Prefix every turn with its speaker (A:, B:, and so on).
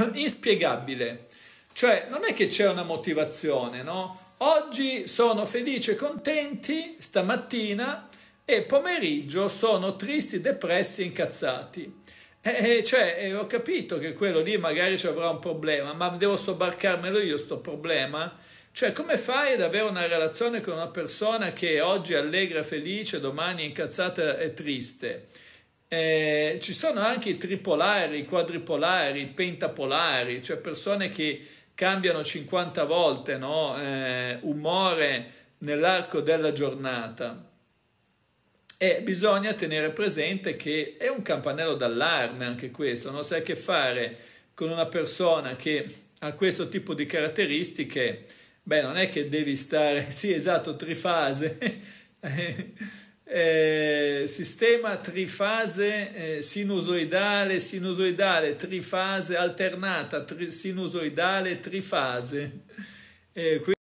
A: inspiegabile. Cioè, non è che c'è una motivazione, no? Oggi sono felici e contenti, stamattina, e pomeriggio sono tristi, depressi e incazzati. E, cioè, ho capito che quello lì magari ci avrà un problema, ma devo sobbarcarmelo io sto problema? Cioè, come fai ad avere una relazione con una persona che oggi è allegra, felice, domani è incazzata e triste? Eh, ci sono anche i tripolari, i quadripolari, i pentapolari, cioè persone che cambiano 50 volte no? eh, umore nell'arco della giornata. E bisogna tenere presente che è un campanello d'allarme anche questo, non sai che fare con una persona che ha questo tipo di caratteristiche, beh non è che devi stare, sì esatto, trifase, eh, sistema trifase eh, sinusoidale, sinusoidale, trifase alternata, tri, sinusoidale, trifase. Eh,